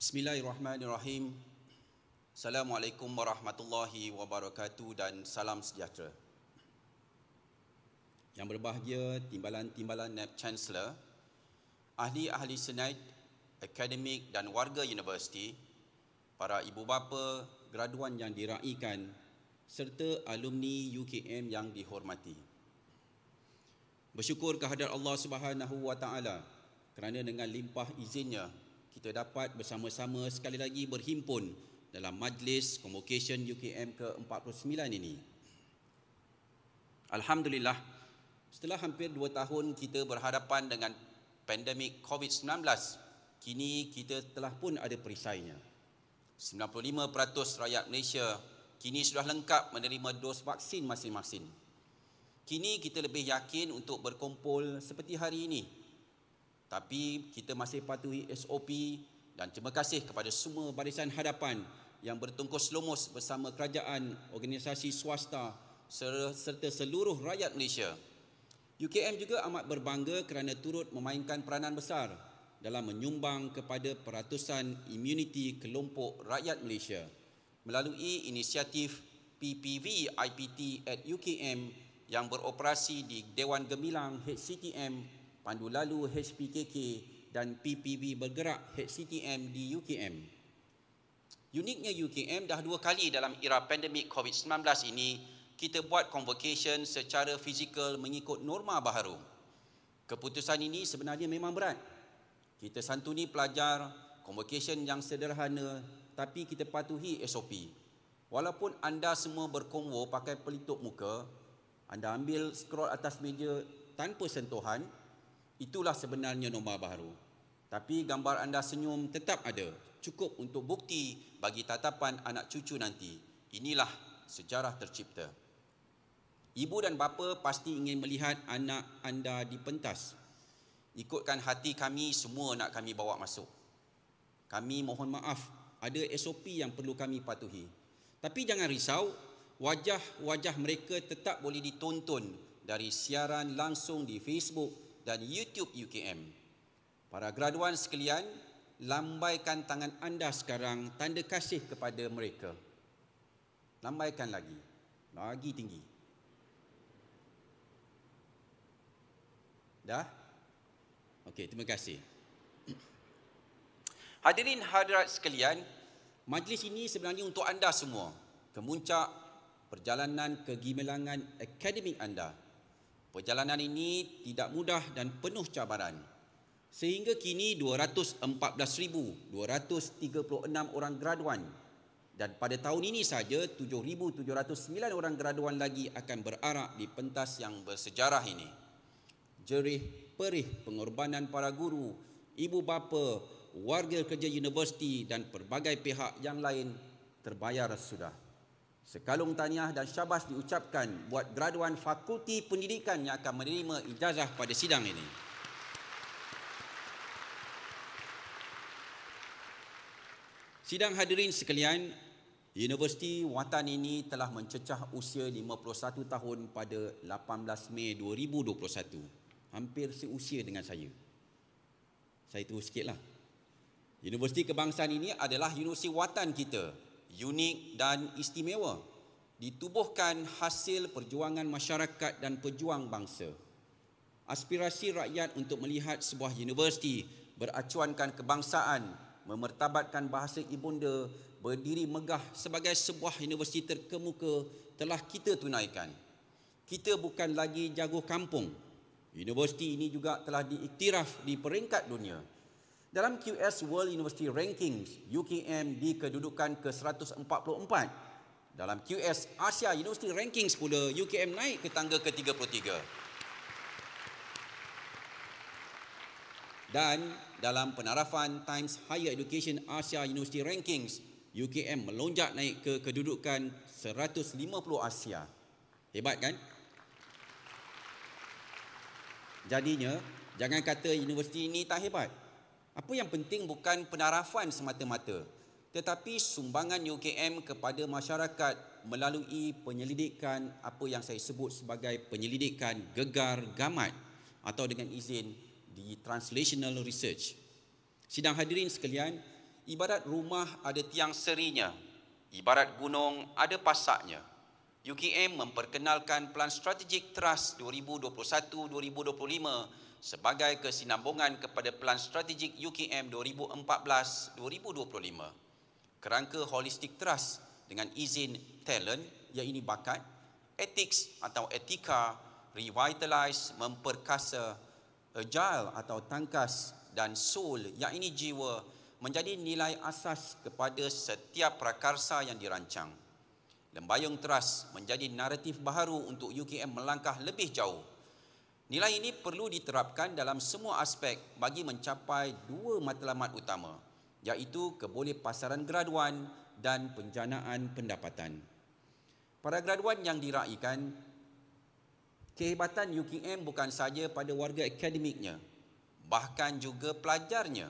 Bismillahirrahmanirrahim. Assalamualaikum warahmatullahi wabarakatuh dan salam sejahtera. Yang berbahagia timbalan-timbalan NAB Chancellor, ahli-ahli Senate, akademik dan warga universiti, para ibu bapa, graduan yang diraihkan, serta alumni UKM yang dihormati. Bersyukur kehadirat Allah Subhanahu Wa Taala kerana dengan limpah izinnya kita dapat bersama-sama sekali lagi berhimpun dalam majlis convocation UKM ke-49 ini. Alhamdulillah, setelah hampir dua tahun kita berhadapan dengan pandemik COVID-19, kini kita telah pun ada perisainya. 95% rakyat Malaysia kini sudah lengkap menerima dos vaksin masing-masing. Kini kita lebih yakin untuk berkumpul seperti hari ini tapi kita masih patuhi SOP dan terima kasih kepada semua barisan hadapan yang bertungkus lumus bersama kerajaan, organisasi swasta serta seluruh rakyat Malaysia. UKM juga amat berbangga kerana turut memainkan peranan besar dalam menyumbang kepada peratusan imuniti kelompok rakyat Malaysia melalui inisiatif PPV IPT at UKM yang beroperasi di Dewan Gemilang HCTM pandu lalu HPKK dan PPB bergerak HCTM di UKM. Uniknya UKM dah dua kali dalam era pandemik COVID-19 ini kita buat convocation secara fizikal mengikut norma baharu. Keputusan ini sebenarnya memang berat. Kita santuni pelajar, convocation yang sederhana tapi kita patuhi SOP. Walaupun anda semua berkonvo pakai pelitup muka, anda ambil scroll atas meja tanpa sentuhan, Itulah sebenarnya norma baru. Tapi gambar anda senyum tetap ada. Cukup untuk bukti bagi tatapan anak cucu nanti. Inilah sejarah tercipta. Ibu dan bapa pasti ingin melihat anak anda di pentas. Ikutkan hati kami semua nak kami bawa masuk. Kami mohon maaf, ada SOP yang perlu kami patuhi. Tapi jangan risau, wajah-wajah mereka tetap boleh ditonton dari siaran langsung di Facebook, dan YouTube UKM. Para graduan sekalian, lambaikan tangan anda sekarang tanda kasih kepada mereka. Lambaikan lagi. Lagi tinggi. Dah? Okey, terima kasih. Hadirin hadirat sekalian, majlis ini sebenarnya untuk anda semua. Kemuncak perjalanan kegemilangan akademik anda. Perjalanan ini tidak mudah dan penuh cabaran. Sehingga kini 214,236 orang graduan dan pada tahun ini saja 7,709 orang graduan lagi akan berarak di pentas yang bersejarah ini. Jerih perih pengorbanan para guru, ibu bapa, warga kerja universiti dan pelbagai pihak yang lain terbayar sudah. Sekalung taniah dan syabas diucapkan buat graduan fakulti pendidikan yang akan menerima ijazah pada sidang ini. Sidang hadirin sekalian, Universiti Watan ini telah mencecah usia 51 tahun pada 18 Mei 2021. Hampir seusia dengan saya. Saya terus sikitlah. Universiti Kebangsaan ini adalah Universiti Watan kita unik dan istimewa ditubuhkan hasil perjuangan masyarakat dan pejuang bangsa. Aspirasi rakyat untuk melihat sebuah universiti beracuankan kebangsaan, memertabatkan bahasa ibunda, berdiri megah sebagai sebuah universiti terkemuka telah kita tunaikan. Kita bukan lagi jago kampung. Universiti ini juga telah diiktiraf di peringkat dunia. Dalam QS World University Rankings, UKM dikedudukan ke-144. Dalam QS Asia University Rankings pula, UKM naik ke tangga ke-33. Dan dalam penarafan Times Higher Education Asia University Rankings, UKM melonjak naik ke kedudukan 150 Asia. Hebat kan? Jadinya, jangan kata universiti ini tak hebat. Apa yang penting bukan penarafan semata-mata tetapi sumbangan UKM kepada masyarakat melalui penyelidikan apa yang saya sebut sebagai penyelidikan gegar gamat atau dengan izin di translational research. Sidang hadirin sekalian, ibarat rumah ada tiang serinya, ibarat gunung ada pasaknya. UKM memperkenalkan Plan Strategik teras 2021-2025 sebagai kesinambungan kepada pelan strategik UKM 2014-2025. Kerangka holistik teras dengan izin talent iaitu bakat, ethics atau etika, revitalize, memperkasa, agile atau tangkas dan soul iaitu jiwa menjadi nilai asas kepada setiap prakarsa yang dirancang. Lembayung teras menjadi naratif baharu untuk UKM melangkah lebih jauh Nilai ini perlu diterapkan dalam semua aspek bagi mencapai dua matlamat utama iaitu keboleh pasaran graduan dan penjanaan pendapatan. Para graduan yang diraihkan kehebatan UKM bukan sahaja pada warga akademiknya, bahkan juga pelajarnya.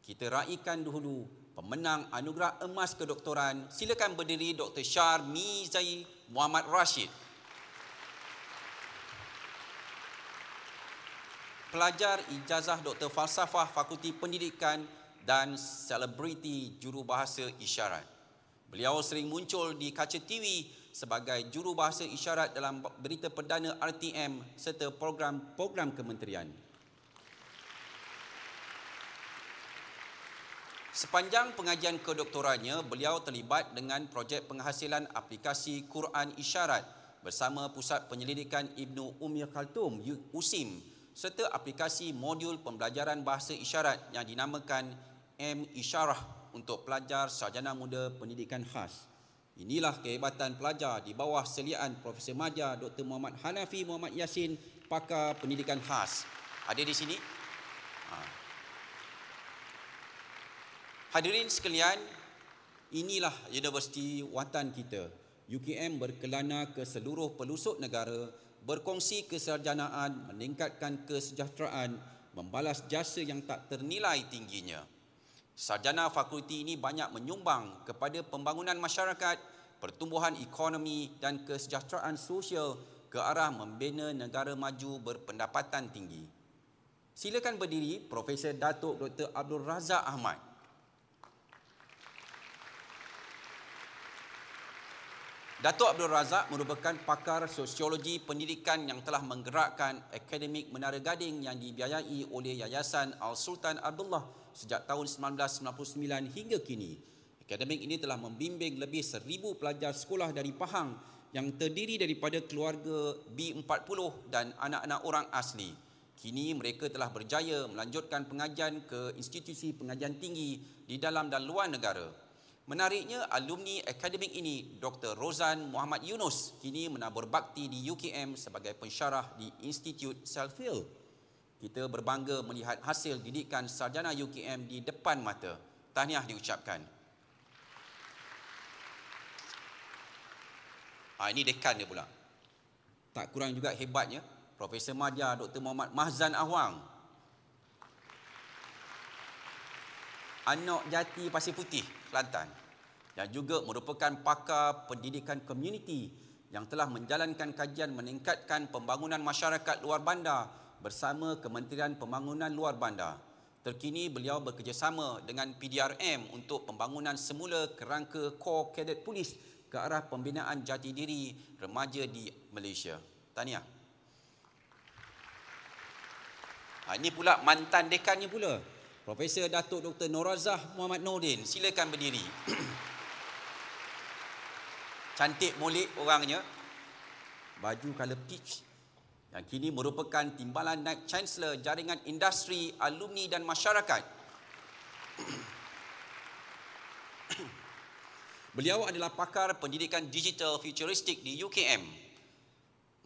Kita raikan dulu pemenang anugerah emas kedoktoran, silakan berdiri Dr. Syar Mizai Muhammad Rashid. pelajar ijazah Dr. Falsafah Fakulti Pendidikan dan selebriti jurubahasa isyarat. Beliau sering muncul di kaca TV sebagai jurubahasa isyarat dalam berita perdana RTM serta program-program kementerian. Sepanjang pengajian kedoktorannya, beliau terlibat dengan projek penghasilan aplikasi Quran Isyarat bersama Pusat Penyelidikan Ibnu Umi Khaltum, USIM serta aplikasi modul pembelajaran bahasa isyarat yang dinamakan M Isyarah untuk pelajar sarjana muda pendidikan khas. Inilah kehebatan pelajar di bawah seliaan Profesor Maja Dr. Muhammad Hanafi Muhammad Yasin, pakar pendidikan khas. Ada di sini? Ha. Hadirin sekalian, inilah universiti watan kita. UKM berkelana ke seluruh pelosok negara berkongsi kesarjanaan, meningkatkan kesejahteraan, membalas jasa yang tak ternilai tingginya. Sarjana fakulti ini banyak menyumbang kepada pembangunan masyarakat, pertumbuhan ekonomi dan kesejahteraan sosial ke arah membina negara maju berpendapatan tinggi. Silakan berdiri Profesor Datuk Dr. Abdul Razak Ahmad. Dato' Abdul Razak merupakan pakar sosiologi pendidikan yang telah menggerakkan akademik Menara Gading yang dibiayai oleh Yayasan Al-Sultan Abdullah sejak tahun 1999 hingga kini. Akademik ini telah membimbing lebih seribu pelajar sekolah dari Pahang yang terdiri daripada keluarga B40 dan anak-anak orang asli. Kini mereka telah berjaya melanjutkan pengajian ke institusi pengajian tinggi di dalam dan luar negara. Menariknya, alumni akademik ini, Dr. Rozan Muhammad Yunus, kini menabur bakti di UKM sebagai pensyarah di Institute Selfill. Kita berbangga melihat hasil didikan sarjana UKM di depan mata. Tahniah diucapkan. Ha, ini dekan dia pula. Tak kurang juga hebatnya, Profesor Madya Dr. Muhammad Mahzan Awang, anak jati Pasir Putih, Kelantan yang juga merupakan pakar pendidikan komuniti yang telah menjalankan kajian meningkatkan pembangunan masyarakat luar bandar bersama Kementerian Pembangunan Luar Bandar. Terkini beliau bekerjasama dengan PDRM untuk pembangunan semula kerangka kor kadet polis ke arah pembinaan jati diri remaja di Malaysia. Tania, Ha, ini pula mantan dekannya pula. Profesor Datuk Dr. Norazah Muhammad Nordin, silakan berdiri. Cantik molek orangnya. Baju color peach yang kini merupakan timbalan naik Chancellor Jaringan Industri, Alumni dan Masyarakat. Beliau adalah pakar pendidikan digital futuristik di UKM.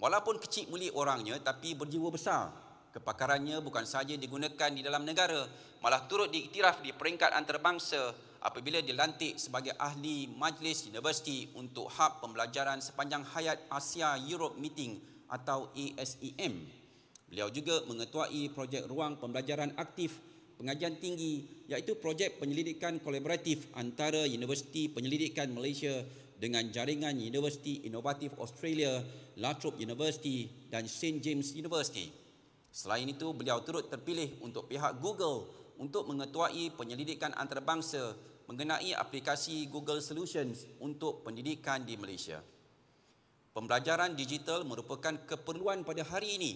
Walaupun kecil mulik orangnya, tapi berjiwa besar. Kepakarannya bukan sahaja digunakan di dalam negara, malah turut diiktiraf di peringkat antarabangsa apabila dilantik sebagai ahli majlis universiti untuk hub pembelajaran sepanjang hayat Asia Europe Meeting atau ASEM. Beliau juga mengetuai projek ruang pembelajaran aktif pengajian tinggi iaitu projek penyelidikan kolaboratif antara Universiti Penyelidikan Malaysia dengan jaringan Universiti Inovatif Australia, Latrobe University dan St James University. Selain itu, beliau turut terpilih untuk pihak Google untuk mengetuai penyelidikan antarabangsa mengenai aplikasi Google Solutions untuk pendidikan di Malaysia. Pembelajaran digital merupakan keperluan pada hari ini.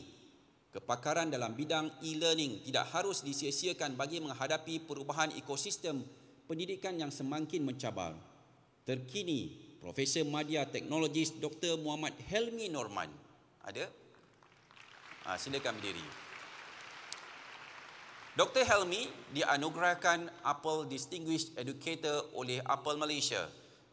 Kepakaran dalam bidang e-learning tidak harus disia bagi menghadapi perubahan ekosistem pendidikan yang semakin mencabar. Terkini, Profesor Madya Teknologis Dr. Muhammad Helmi Norman. Ada? Ha, silakan berdiri. Dr. Helmi dianugerahkan Apple Distinguished Educator oleh Apple Malaysia.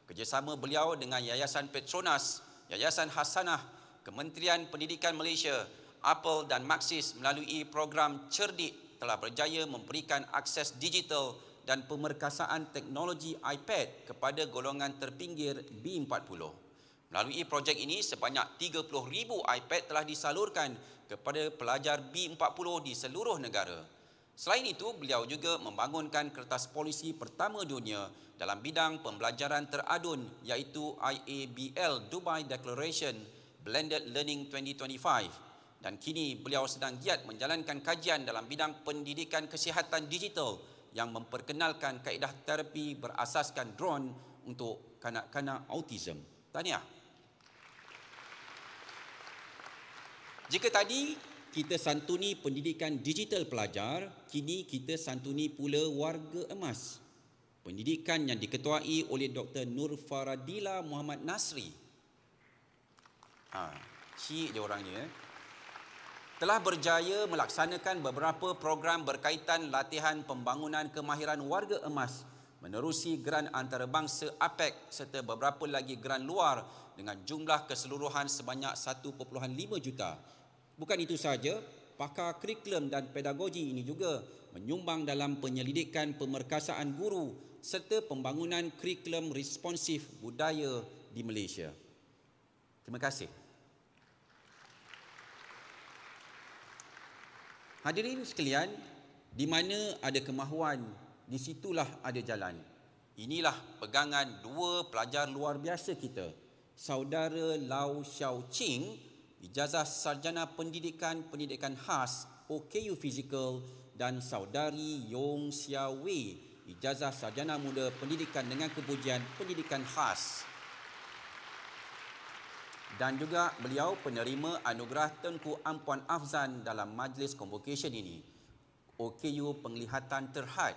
Kerjasama beliau dengan Yayasan Petronas, Yayasan Hasanah, Kementerian Pendidikan Malaysia, Apple dan Maxis melalui program Cerdik telah berjaya memberikan akses digital dan pemerkasaan teknologi iPad kepada golongan terpinggir B40. Melalui projek ini, sebanyak 30,000 iPad telah disalurkan kepada pelajar B40 di seluruh negara. Selain itu, beliau juga membangunkan kertas polisi pertama dunia dalam bidang pembelajaran teradun iaitu IABL Dubai Declaration Blended Learning 2025 dan kini beliau sedang giat menjalankan kajian dalam bidang pendidikan kesihatan digital yang memperkenalkan kaedah terapi berasaskan drone untuk kanak-kanak autism. Tahniah. Jika tadi kita santuni pendidikan digital pelajar, kini kita santuni pula warga emas. Pendidikan yang diketuai oleh Dr. Nur Faradila Muhammad Nasri. Ha, cik dia orangnya. Eh. Telah berjaya melaksanakan beberapa program berkaitan latihan pembangunan kemahiran warga emas menerusi geran antarabangsa APEC serta beberapa lagi geran luar dengan jumlah keseluruhan sebanyak 1.5 juta. Bukan itu sahaja, pakar kurikulum dan pedagogi ini juga menyumbang dalam penyelidikan pemerkasaan guru serta pembangunan kurikulum responsif budaya di Malaysia. Terima kasih. Hadirin sekalian, di mana ada kemahuan di situlah ada jalan. Inilah pegangan dua pelajar luar biasa kita. Saudara Lau Xiao Ching, ijazah sarjana pendidikan pendidikan khas OKU Physical dan saudari Yong Xia Wei, ijazah sarjana muda pendidikan dengan kepujian pendidikan khas. Dan juga beliau penerima anugerah Tengku Ampuan Afzan dalam majlis convocation ini. OKU penglihatan terhad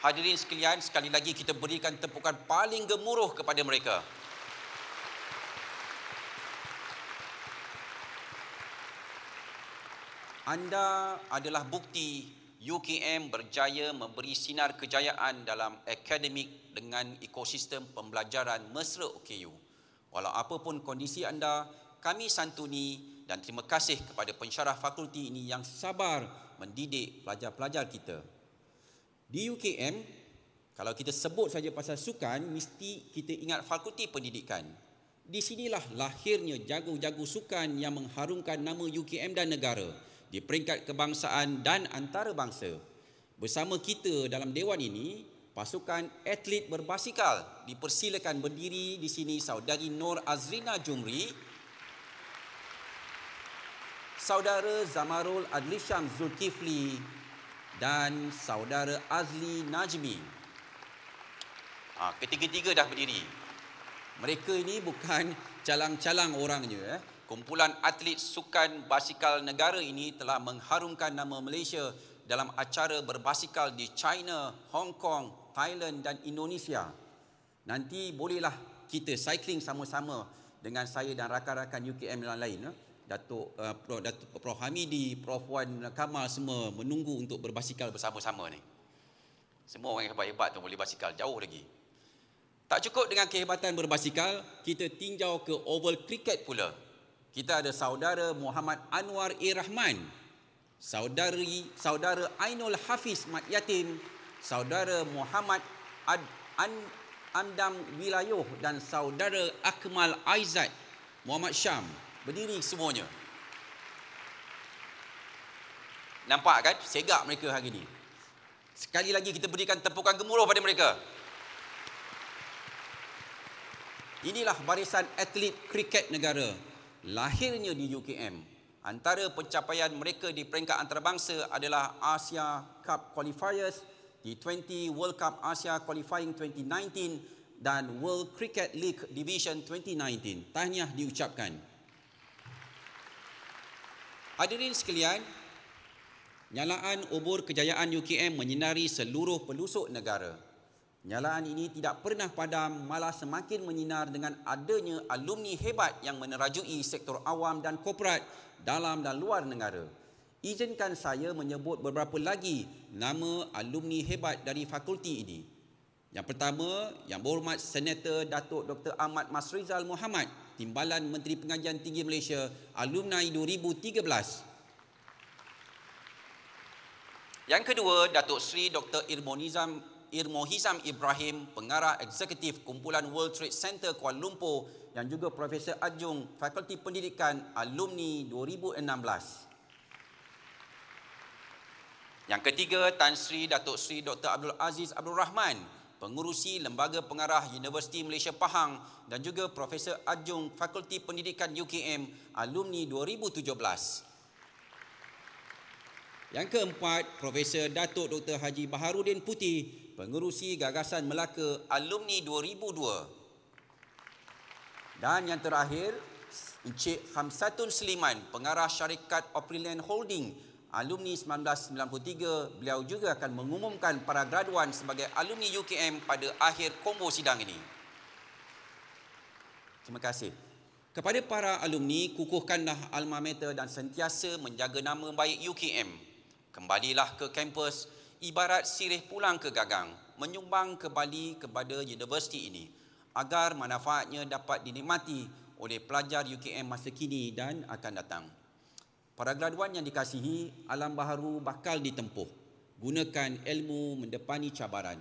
Hadirin sekalian, sekali lagi kita berikan tepukan paling gemuruh kepada mereka. Anda adalah bukti UKM berjaya memberi sinar kejayaan dalam akademik dengan ekosistem pembelajaran mesra OKU. Walau apapun kondisi anda, kami santuni dan terima kasih kepada pensyarah fakulti ini yang sabar mendidik pelajar-pelajar kita. Di UKM, kalau kita sebut saja pasal sukan, mesti kita ingat fakulti pendidikan. Di sinilah lahirnya jago-jago sukan yang mengharumkan nama UKM dan negara di peringkat kebangsaan dan antarabangsa. Bersama kita dalam dewan ini, pasukan atlet berbasikal dipersilakan berdiri di sini saudari Nur Azrina Jumri, saudara Zamarul Adlisham Zulkifli dan saudara Azli Najmi. Ha, ketiga-tiga dah berdiri. Mereka ini bukan calang-calang orangnya. Eh. Kumpulan atlet sukan basikal negara ini telah mengharumkan nama Malaysia dalam acara berbasikal di China, Hong Kong, Thailand dan Indonesia. Nanti bolehlah kita cycling sama-sama dengan saya dan rakan-rakan UKM lain-lain. Eh. Datuk uh, Prof, Datuk Prof Hamidi, Prof Wan Kamal semua menunggu untuk berbasikal bersama-sama ni. Semua orang hebat-hebat tu boleh basikal jauh lagi. Tak cukup dengan kehebatan berbasikal, kita tinjau ke oval cricket pula. Kita ada saudara Muhammad Anwar A. saudari saudara Ainul Hafiz Mat Yatin, saudara Muhammad Ad An Andam Wilayoh dan saudara Akmal Aizat Muhammad Syam. Berdiri semuanya. Nampak kan? Segak mereka hari ini. Sekali lagi kita berikan tepukan gemuruh pada mereka. Inilah barisan atlet kriket negara. Lahirnya di UKM. Antara pencapaian mereka di peringkat antarabangsa adalah Asia Cup Qualifiers di 20 World Cup Asia Qualifying 2019 dan World Cricket League Division 2019. Tahniah diucapkan. Hadirin sekalian, nyalaan obor kejayaan UKM menyinari seluruh pelusuk negara. Nyalaan ini tidak pernah padam, malah semakin menyinar dengan adanya alumni hebat yang menerajui sektor awam dan korporat dalam dan luar negara. Izinkan saya menyebut beberapa lagi nama alumni hebat dari fakulti ini. Yang pertama, Yang Berhormat Senator Datuk Dr. Ahmad Masrizal Muhammad Timbalan Menteri Pengajian Tinggi Malaysia Alumni 2013. Yang kedua, Datuk Seri Dr. Irmo Irmo Hizam Ibrahim, pengarah eksekutif kumpulan World Trade Center Kuala Lumpur yang juga Profesor Adjung Fakulti Pendidikan Alumni 2016. Yang ketiga, Tan Sri Datuk Sri Dr. Abdul Aziz Abdul Rahman, Pengurusi Lembaga Pengarah Universiti Malaysia Pahang dan juga Profesor Adjung Fakulti Pendidikan UKM alumni 2017. Yang keempat, Profesor Datuk Dr. Haji Baharudin Putih, Pengurusi Gagasan Melaka alumni 2002. Dan yang terakhir, Encik Hamsatun Seliman, Pengarah Syarikat Opriland Holding alumni 1993 beliau juga akan mengumumkan para graduan sebagai alumni UKM pada akhir kombo sidang ini terima kasih kepada para alumni kukuhkanlah alma mater dan sentiasa menjaga nama baik UKM kembalilah ke kampus ibarat sirih pulang ke gagang menyumbang kembali kepada universiti ini agar manfaatnya dapat dinikmati oleh pelajar UKM masa kini dan akan datang. Para graduan yang dikasihi, alam baharu bakal ditempuh. Gunakan ilmu mendepani cabaran.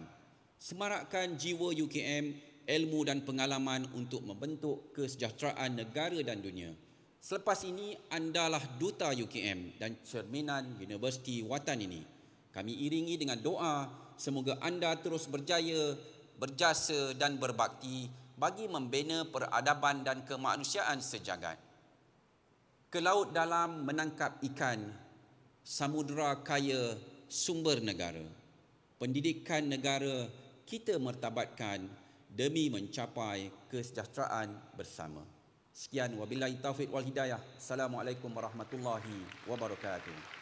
Semarakkan jiwa UKM, ilmu dan pengalaman untuk membentuk kesejahteraan negara dan dunia. Selepas ini, andalah duta UKM dan cerminan Universiti Watan ini. Kami iringi dengan doa, semoga anda terus berjaya, berjasa dan berbakti bagi membina peradaban dan kemanusiaan sejagat ke laut dalam menangkap ikan, samudra kaya sumber negara. Pendidikan negara kita mertabatkan demi mencapai kesejahteraan bersama. Sekian wabillahi taufik wal hidayah. Assalamualaikum warahmatullahi wabarakatuh.